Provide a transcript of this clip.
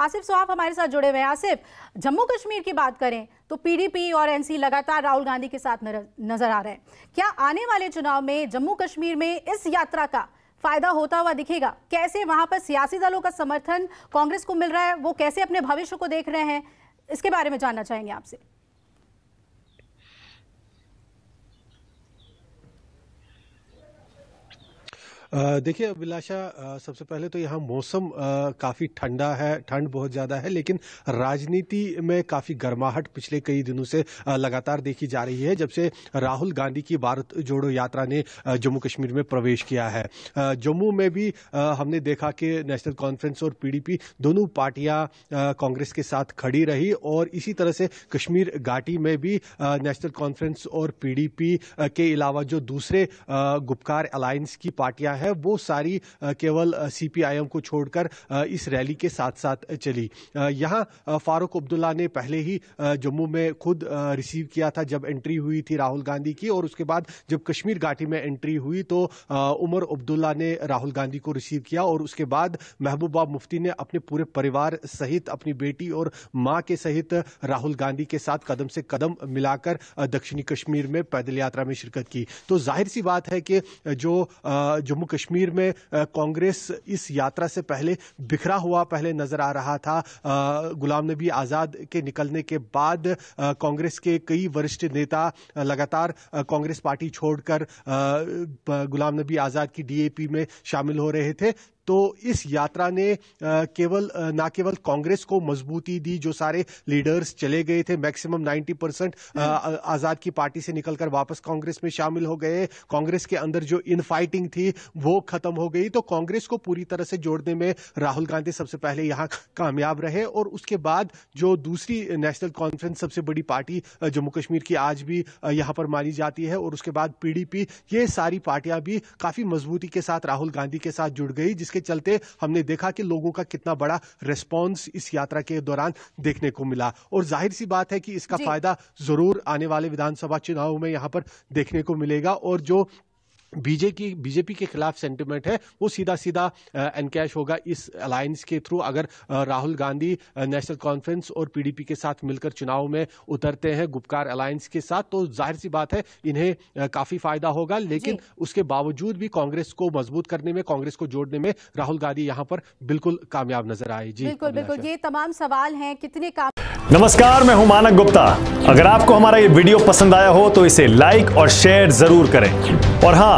आसिफ सवाब हमारे साथ जुड़े हुए हैं आसिफ जम्मू कश्मीर की बात करें तो पीडीपी और एनसी लगातार राहुल गांधी के साथ नजर आ रहे हैं क्या आने वाले चुनाव में जम्मू कश्मीर में इस यात्रा का फायदा होता हुआ दिखेगा कैसे वहां पर सियासी दलों का समर्थन कांग्रेस को मिल रहा है वो कैसे अपने भविष्य को देख रहे हैं इसके बारे में जानना चाहेंगे आपसे देखिए अभिलाषा सबसे पहले तो यहाँ मौसम काफ़ी ठंडा है ठंड बहुत ज़्यादा है लेकिन राजनीति में काफ़ी गर्माहट पिछले कई दिनों से लगातार देखी जा रही है जब से राहुल गांधी की भारत जोड़ो यात्रा ने जम्मू कश्मीर में प्रवेश किया है जम्मू में भी हमने देखा कि नेशनल कॉन्फ्रेंस और पीडीपी दोनों पार्टियां कांग्रेस के साथ खड़ी रही और इसी तरह से कश्मीर घाटी में भी नेशनल कॉन्फ्रेंस और पीडीपी के अलावा जो दूसरे गुपकार अलायंस की पार्टियां है वो सारी केवल सीपीआईएम को छोड़कर इस रैली के साथ साथ चली यहाँ फारूक अब्दुल्ला ने पहले ही जम्मू में खुद रिसीव किया था जब एंट्री हुई थी राहुल गांधी की और उसके बाद जब कश्मीर घाटी में एंट्री हुई तो उमर अब्दुल्ला ने राहुल गांधी को रिसीव किया और उसके बाद महबूबा मुफ्ती ने अपने पूरे परिवार सहित अपनी बेटी और माँ के सहित राहुल गांधी के साथ कदम से कदम मिलाकर दक्षिणी कश्मीर में पैदल यात्रा में शिरकत की तो जाहिर सी बात है कि जो जम्मू कश्मीर में कांग्रेस इस यात्रा से पहले बिखरा हुआ पहले नजर आ रहा था गुलाम नबी आजाद के निकलने के बाद कांग्रेस के कई वरिष्ठ नेता लगातार कांग्रेस पार्टी छोड़कर गुलाम नबी आजाद की डीएपी में शामिल हो रहे थे तो इस यात्रा ने केवल ना केवल कांग्रेस को मजबूती दी जो सारे लीडर्स चले गए थे मैक्सिमम 90 परसेंट हम्म। आजाद की पार्टी से निकलकर वापस कांग्रेस में शामिल हो गए कांग्रेस के अंदर जो इनफाइटिंग थी वो खत्म हो गई तो कांग्रेस को पूरी तरह से जोड़ने में राहुल गांधी सबसे पहले यहाँ कामयाब रहे और उसके बाद जो दूसरी नेशनल कॉन्फ्रेंस सबसे बड़ी पार्टी जम्मू कश्मीर की आज भी यहाँ पर मानी जाती है और उसके बाद पीडीपी ये सारी पार्टियां भी काफी मजबूती के साथ राहुल गांधी के साथ जुड़ गई जिसके के चलते हमने देखा कि लोगों का कितना बड़ा रिस्पॉन्स इस यात्रा के दौरान देखने को मिला और जाहिर सी बात है कि इसका फायदा जरूर आने वाले विधानसभा चुनाव में यहाँ पर देखने को मिलेगा और जो बीजे की बीजेपी के खिलाफ सेंटिमेंट है वो सीधा सीधा एनकैश होगा इस अलायंस के थ्रू अगर राहुल गांधी नेशनल कॉन्फ्रेंस और पीडीपी के साथ मिलकर चुनाव में उतरते हैं गुपकार अलायंस के साथ तो जाहिर सी बात है इन्हें काफी फायदा होगा लेकिन उसके बावजूद भी कांग्रेस को मजबूत करने में कांग्रेस को जोड़ने में राहुल गांधी यहाँ पर बिल्कुल कामयाब नजर आए जी बिल्कुल बिल्कुल ये तमाम सवाल है कितने काम नमस्कार मैं हूं मानक गुप्ता अगर आपको हमारा ये वीडियो पसंद आया हो तो इसे लाइक और शेयर जरूर करें और हाँ